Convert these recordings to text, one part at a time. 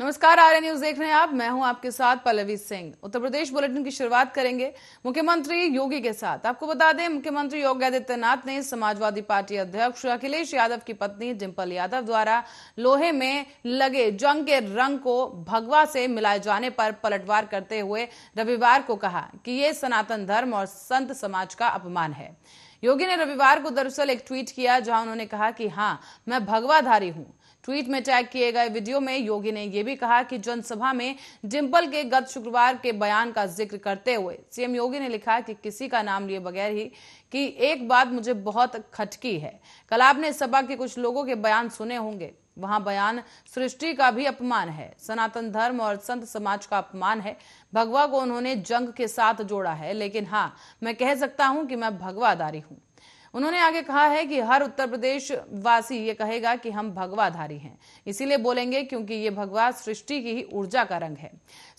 नमस्कार आर्य न्यूज देख रहे हैं आप मैं हूं आपके साथ पल्लवी सिंह उत्तर प्रदेश बुलेटिन की शुरुआत करेंगे मुख्यमंत्री योगी के साथ आपको बता दें मुख्यमंत्री योगी आदित्यनाथ ने समाजवादी पार्टी अध्यक्ष अखिलेश यादव की पत्नी डिम्पल यादव द्वारा लोहे में लगे जंग के रंग को भगवा से मिलाए जाने पर पलटवार करते हुए रविवार को कहा कि ये सनातन धर्म और संत समाज का अपमान है योगी ने रविवार को दरअसल एक ट्वीट किया जहां उन्होंने कहा कि हाँ मैं भगवाधारी हूँ ट्वीट में टैग किए गए वीडियो में योगी ने यह भी कहा कि जनसभा में डिम्पल के गत शुक्रवार के बयान का जिक्र करते हुए सीएम योगी ने लिखा कि किसी का नाम लिए बगैर ही कि एक बात मुझे बहुत खटकी है कल आपने सभा के कुछ लोगों के बयान सुने होंगे वहां बयान सृष्टि का भी अपमान है सनातन धर्म और संत समाज का अपमान है भगवा को उन्होंने जंग के साथ जोड़ा है लेकिन हाँ मैं कह सकता हूं कि मैं भगवादारी हूं उन्होंने आगे कहा है कि हर उत्तर प्रदेश वासी ये कहेगा कि हम भगवाधारी हैं इसीलिए बोलेंगे क्योंकि ये भगवा सृष्टि की ही ऊर्जा का रंग है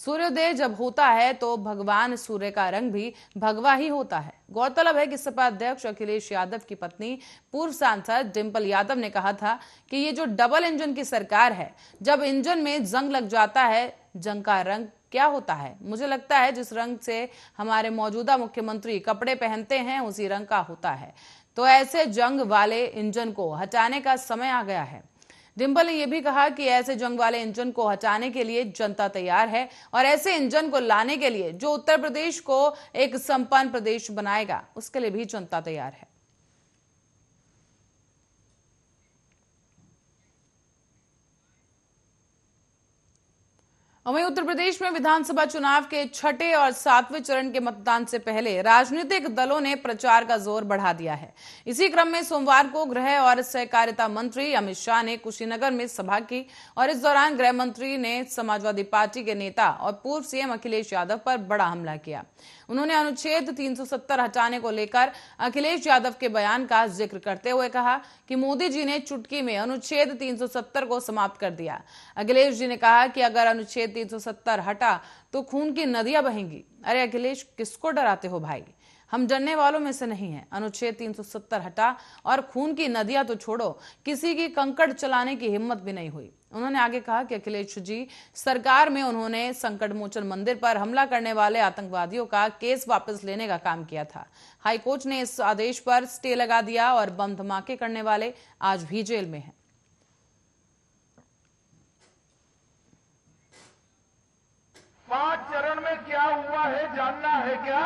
सूर्योदय जब होता है तो भगवान सूर्य का रंग भी भगवा ही होता है गौरतलब है कि सपा अध्यक्ष अखिलेश यादव की पत्नी पूर्व सांसद डिम्पल यादव ने कहा था कि ये जो डबल इंजन की सरकार है जब इंजन में जंग लग जाता है जंग का रंग क्या होता है मुझे लगता है जिस रंग से हमारे मौजूदा मुख्यमंत्री कपड़े पहनते हैं उसी रंग का होता है तो ऐसे जंग वाले इंजन को हटाने का समय आ गया है डिम्बल ने यह भी कहा कि ऐसे जंग वाले इंजन को हटाने के लिए जनता तैयार है और ऐसे इंजन को लाने के लिए जो उत्तर प्रदेश को एक संपन्न प्रदेश बनाएगा उसके लिए भी जनता तैयार है वहीं उत्तर प्रदेश में विधानसभा चुनाव के छठे और सातवें चरण के मतदान से पहले राजनीतिक दलों ने प्रचार का जोर बढ़ा दिया है इसी क्रम में सोमवार को गृह और सहकारिता मंत्री अमित शाह ने कुशीनगर में सभा की और इस दौरान गृह मंत्री ने समाजवादी पार्टी के नेता और पूर्व सीएम अखिलेश यादव पर बड़ा हमला किया उन्होंने अनुच्छेद 370 हटाने को लेकर अखिलेश यादव के बयान का जिक्र करते हुए कहा कि मोदी जी ने चुटकी में अनुच्छेद 370 को समाप्त कर दिया अखिलेश जी ने कहा कि अगर अनुच्छेद 370 हटा तो खून की नदियां बहेंगी अरे अखिलेश किसको डराते हो भाई हम डरने वालों में से नहीं है अनुच्छेद 370 हटा और खून की नदियां तो छोड़ो किसी की कंकड़ चलाने की हिम्मत भी नहीं हुई उन्होंने आगे कहा कि अखिलेश जी सरकार में उन्होंने संकट मोचन मंदिर पर हमला करने वाले आतंकवादियों का केस वापस लेने का काम किया था हाईकोर्ट ने इस आदेश पर स्टे लगा दिया और बम धमाके करने वाले आज भी जेल में हैं पांच चरण में क्या हुआ है जानना है क्या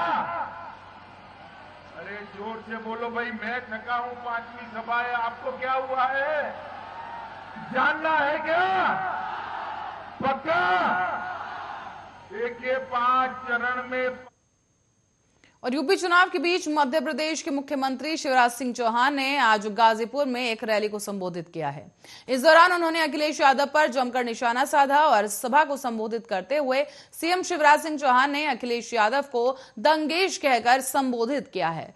अरे जोर से बोलो भाई मैं थका हूं पांचवी सभा है आपको क्या हुआ है जानना है क्या पक्का एक पांच चरण में और यूपी चुनाव के बीच मध्य प्रदेश के मुख्यमंत्री शिवराज सिंह चौहान ने आज गाजीपुर में एक रैली को संबोधित किया है इस दौरान उन्होंने अखिलेश यादव पर जमकर निशाना साधा और सभा को संबोधित करते हुए सीएम शिवराज सिंह चौहान ने अखिलेश यादव को दंगेश कहकर संबोधित किया है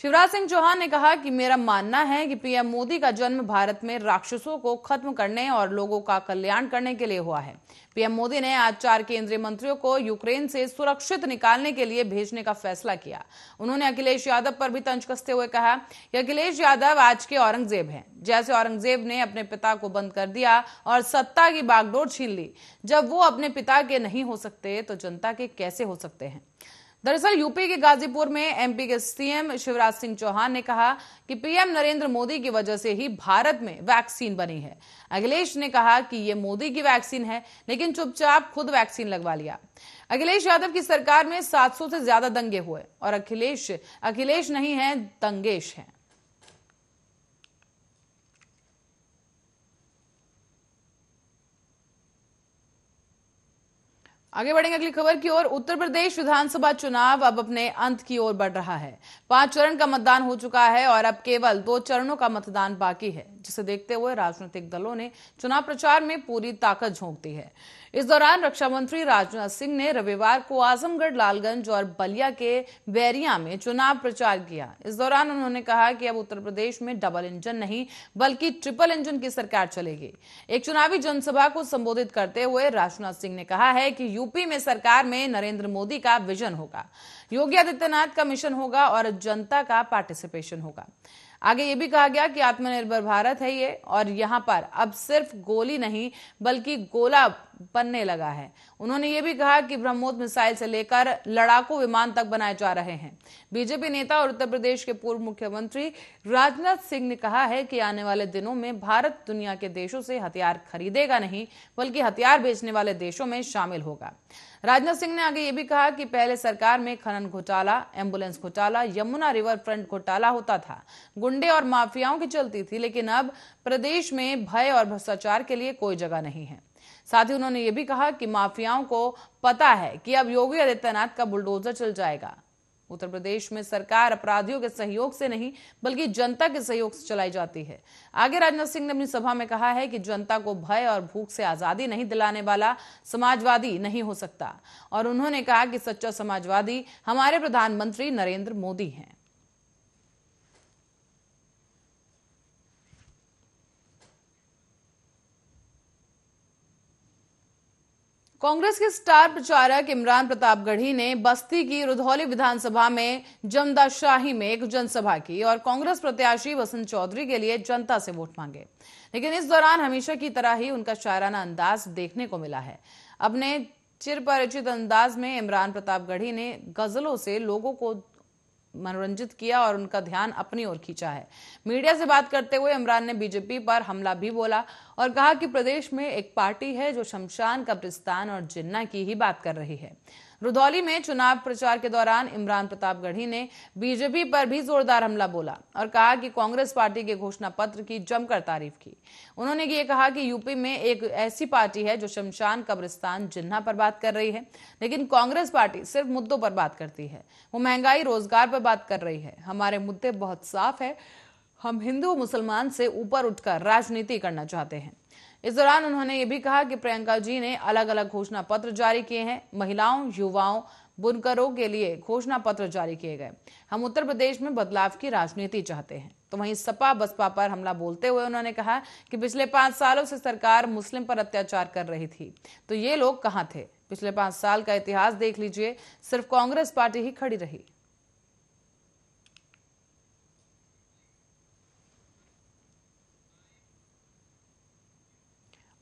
शिवराज सिंह चौहान ने कहा कि मेरा मानना है कि पीएम मोदी का जन्म भारत में राक्षसों को खत्म करने और लोगों का कल्याण करने के लिए हुआ है पीएम मोदी ने आज चार केंद्रीय मंत्रियों को यूक्रेन से सुरक्षित निकालने के लिए भेजने का फैसला किया उन्होंने अखिलेश यादव पर भी तंज कसते हुए कहा कि अखिलेश यादव आज के औरंगजेब हैं जैसे औरंगजेब ने अपने पिता को बंद कर दिया और सत्ता की बागडोर छीन ली जब वो अपने पिता के नहीं हो सकते तो जनता के कैसे हो सकते हैं दरअसल यूपी के गाजीपुर में एमपी के सीएम शिवराज सिंह चौहान ने कहा कि पीएम नरेंद्र मोदी की वजह से ही भारत में वैक्सीन बनी है अखिलेश ने कहा कि ये मोदी की वैक्सीन है लेकिन चुपचाप खुद वैक्सीन लगवा लिया अखिलेश यादव की सरकार में 700 से ज्यादा दंगे हुए और अखिलेश अखिलेश नहीं है दंगेश हैं आगे बढ़ेंगे अगली खबर की ओर उत्तर प्रदेश विधानसभा चुनाव अब अपने अंत की ओर बढ़ रहा है पांच चरण का मतदान हो चुका है और अब केवल दो चरणों का मतदान बाकी है जिसे देखते हुए राजनीतिक दलों ने चुनाव प्रचार में पूरी ताकत झोंक दी है इस दौरान रक्षा मंत्री राजनाथ सिंह ने रविवार को आजमगढ़ लालगंज और बलिया के बैरिया में चुनाव प्रचार किया इस दौरान उन्होंने कहा कि अब उत्तर प्रदेश में डबल इंजन नहीं बल्कि ट्रिपल इंजन की सरकार चलेगी एक चुनावी जनसभा को संबोधित करते हुए राजनाथ सिंह ने कहा है कि यूपी में सरकार में नरेंद्र मोदी का विजन होगा योगी आदित्यनाथ का मिशन होगा और जनता का पार्टिसिपेशन होगा आगे ये भी कहा गया कि आत्मनिर्भर भारत है ये और यहाँ पर अब सिर्फ गोली नहीं बल्कि गोला बनने लगा है उन्होंने ये भी कहा कि ब्रह्मोस मिसाइल से लेकर लड़ाकू विमान तक बनाए जा रहे हैं बीजेपी नेता और उत्तर प्रदेश के पूर्व मुख्यमंत्री राजनाथ सिंह ने कहा है कि आने वाले दिनों में भारत दुनिया के देशों से हथियार खरीदेगा नहीं बल्कि हथियार बेचने वाले देशों में शामिल होगा राजनाथ सिंह ने आगे ये भी कहा कि पहले सरकार में खनन घोटाला एम्बुलेंस घोटाला यमुना रिवर फ्रंट घोटाला होता था गुंडे और माफियाओं की चलती थी लेकिन अब प्रदेश में भय और भ्रष्टाचार के लिए कोई जगह नहीं है साथ ही उन्होंने ये भी कहा कि माफियाओं को पता है कि अब योगी आदित्यनाथ का बुलडोजर चल जाएगा उत्तर प्रदेश में सरकार अपराधियों के सहयोग से नहीं बल्कि जनता के सहयोग से चलाई जाती है आगे राजनाथ सिंह ने अपनी सभा में कहा है कि जनता को भय और भूख से आजादी नहीं दिलाने वाला समाजवादी नहीं हो सकता और उन्होंने कहा कि सच्चा समाजवादी हमारे प्रधानमंत्री नरेंद्र मोदी हैं कांग्रेस के स्टार प्रचारक इमरान प्रतापगढ़ी ने बस्ती की रुधौली विधानसभा में जमदाशाही में एक जनसभा की और कांग्रेस प्रत्याशी वसंत चौधरी के लिए जनता से वोट मांगे लेकिन इस दौरान हमेशा की तरह ही उनका शायराना अंदाज देखने को मिला है अपने चिर परिचित अंदाज में इमरान प्रतापगढ़ी ने गजलों से लोगों को मनोरंजित किया और उनका ध्यान अपनी ओर खींचा है मीडिया से बात करते हुए इमरान ने बीजेपी पर हमला भी बोला और कहा कि प्रदेश में एक पार्टी है जो शमशान कब्रिस्तान और जिन्ना की ही बात कर रही है रुधौली में चुनाव प्रचार के दौरान इमरान प्रताप गढ़ी ने बीजेपी पर भी जोरदार हमला बोला और कहा कि कांग्रेस पार्टी के घोषणा पत्र की जमकर तारीफ की उन्होंने ये कहा कि यूपी में एक ऐसी पार्टी है जो शमशान कब्रिस्तान जिन्ना पर बात कर रही है लेकिन कांग्रेस पार्टी सिर्फ मुद्दों पर बात करती है वो महंगाई रोजगार पर बात कर रही है हमारे मुद्दे बहुत साफ है हम हिंदू मुसलमान से ऊपर उठकर राजनीति करना चाहते हैं इस दौरान उन्होंने ये भी कहा कि प्रियंका जी ने अलग अलग घोषणा पत्र जारी किए हैं महिलाओं युवाओं बुनकरों के लिए घोषणा पत्र जारी किए गए हम उत्तर प्रदेश में बदलाव की राजनीति चाहते हैं तो वहीं सपा बसपा पर हमला बोलते हुए उन्होंने कहा कि पिछले पांच सालों से सरकार मुस्लिम पर अत्याचार कर रही थी तो ये लोग कहाँ थे पिछले पांच साल का इतिहास देख लीजिए सिर्फ कांग्रेस पार्टी ही खड़ी रही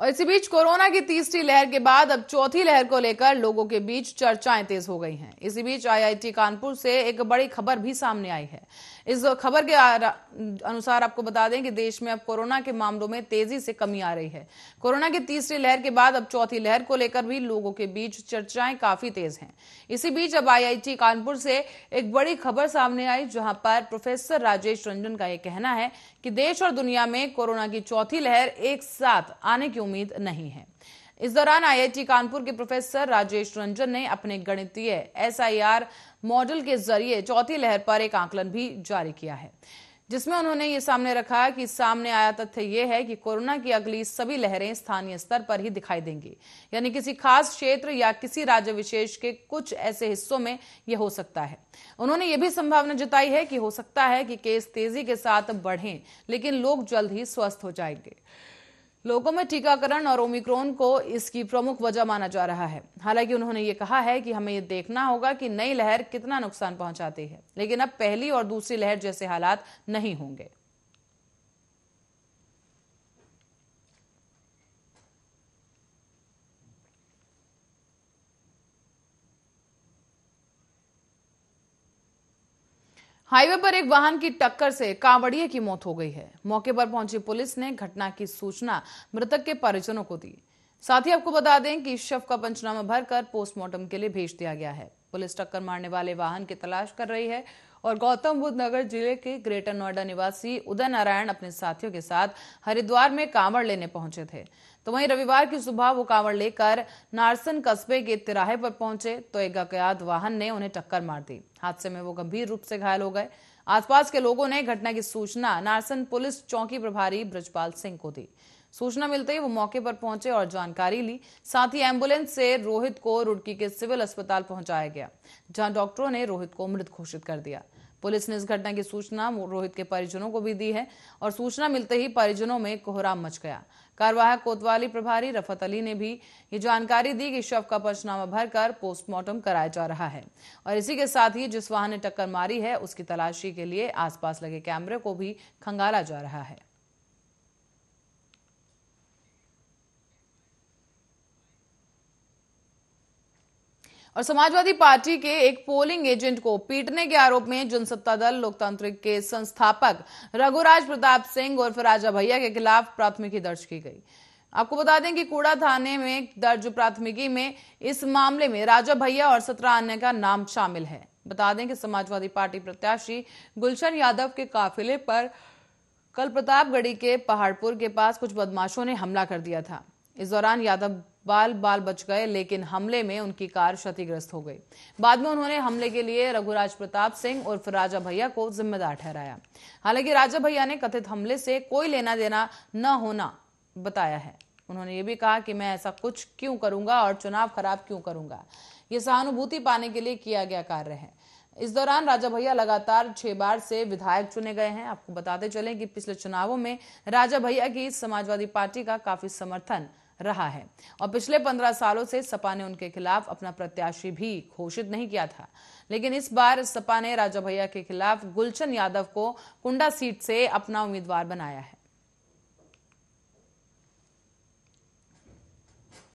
और इसी बीच कोरोना की तीसरी लहर के बाद अब चौथी लहर को लेकर लोगों के बीच चर्चाएं तेज हो गई हैं इसी बीच आईआईटी कानपुर से एक बड़ी खबर भी सामने आई है इस खबर के अनुसार आपको बता दें कि देश में अब कोरोना के मामलों में तेजी से कमी आ रही है कोरोना की तीसरी लहर के बाद अब चौथी लहर को लेकर भी लोगों के बीच चर्चाएं काफी तेज हैं इसी बीच अब आईआईटी कानपुर से एक बड़ी खबर सामने आई जहां पर प्रोफेसर राजेश रंजन का यह कहना है कि देश और दुनिया में कोरोना की चौथी लहर एक साथ आने की उम्मीद नहीं है इस दौरान आईआईटी कानपुर के प्रोफेसर राजेश रंजन ने अपने गणितीय एसआईआर मॉडल के जरिए चौथी लहर पर एक आंकलन भी जारी किया है जिसमें उन्होंने ये सामने रखा कि सामने आया तथ्य यह है कि कोरोना की अगली सभी लहरें स्थानीय स्तर पर ही दिखाई देंगी यानी किसी खास क्षेत्र या किसी राज्य विशेष के कुछ ऐसे हिस्सों में यह हो सकता है उन्होंने ये भी संभावना जताई है कि हो सकता है कि केस तेजी के साथ बढ़ें लेकिन लोग जल्द ही स्वस्थ हो जाएंगे लोगों में टीकाकरण और ओमिक्रोन को इसकी प्रमुख वजह माना जा रहा है हालांकि उन्होंने ये कहा है कि हमें ये देखना होगा कि नई लहर कितना नुकसान पहुंचाती है लेकिन अब पहली और दूसरी लहर जैसे हालात नहीं होंगे हाईवे पर एक वाहन की टक्कर से कांवड़िए की मौत हो गई है मौके पर पहुंची पुलिस ने घटना की सूचना मृतक के परिजनों को दी साथ ही आपको बता दें कि शव का पंचनामा भरकर पोस्टमार्टम के लिए भेज दिया गया है पुलिस टक्कर मारने वाले वाहन की तलाश कर रही है और गौतम बुद्ध नगर जिले के ग्रेटर नोएडा निवासी उदय नारायण अपने साथियों के साथ हरिद्वार में कांवड़ लेने पहुंचे थे तो वहीं रविवार की सुबह वो कांवड़ लेकर नारसन कस्बे के तिराहे पर पहुंचे तो एक अज्ञात वाहन ने उन्हें टक्कर मार दी हादसे में वो गंभीर रूप से घायल हो गए आसपास के लोगों ने घटना की सूचना नारसन पुलिस चौकी प्रभारी ब्रजपाल सिंह को दी सूचना मिलते ही वो मौके पर पहुंचे और जानकारी ली साथ ही एम्बुलेंस से रोहित को रुड़की के सिविल अस्पताल पहुंचाया गया जहां डॉक्टरों ने रोहित को मृत घोषित कर दिया पुलिस ने इस घटना की सूचना रोहित के परिजनों को भी दी है और सूचना मिलते ही परिजनों में कोहराम मच गया कार्यवाहक कोतवाली प्रभारी रफत अली ने भी ये जानकारी दी कि शव का पंचनामा भरकर पोस्टमार्टम कराया जा रहा है और इसी के साथ ही जिस वाहन ने टक्कर मारी है उसकी तलाशी के लिए आसपास लगे कैमरे को भी खंगाला जा रहा है और समाजवादी पार्टी के एक पोलिंग एजेंट को पीटने के आरोप में जनसत्ता दल लोकतांत्रिक के संस्थापक रघुराज प्रताप सिंह और राजा भैया के खिलाफ प्राथमिकी दर्ज की गई आपको बता दें कि कूड़ा थाने में दर्ज प्राथमिकी में इस मामले में राजा भैया और सत्रह अन्य का नाम शामिल है बता दें कि समाजवादी पार्टी प्रत्याशी गुलशन यादव के काफिले पर कल प्रतापगढ़ी के पहाड़पुर के पास कुछ बदमाशों ने हमला कर दिया था इस दौरान यादव बाल बाल बच गए लेकिन हमले में उनकी कार क्षतिग्रस्त हो गई बाद में उन्होंने हमले के लिए रघुराज प्रताप सिंह उर्फ राजा भैया को जिम्मेदार ठहराया हालांकि राजा भैया ने कथित हमले से कोई लेना देना न होना बताया है उन्होंने ये भी कहा कि मैं ऐसा कुछ क्यों करूंगा और चुनाव खराब क्यों करूंगा ये सहानुभूति पाने के लिए किया गया कार्य है इस दौरान राजा भैया लगातार छह बार से विधायक चुने गए हैं आपको बताते चलें कि पिछले चुनावों में राजा भैया की समाजवादी पार्टी का काफी समर्थन रहा है और पिछले पंद्रह सालों से सपा ने उनके खिलाफ अपना प्रत्याशी भी घोषित नहीं किया था लेकिन इस बार सपा ने राजा भैया के खिलाफ गुलशन यादव को कुंडा सीट से अपना उम्मीदवार बनाया है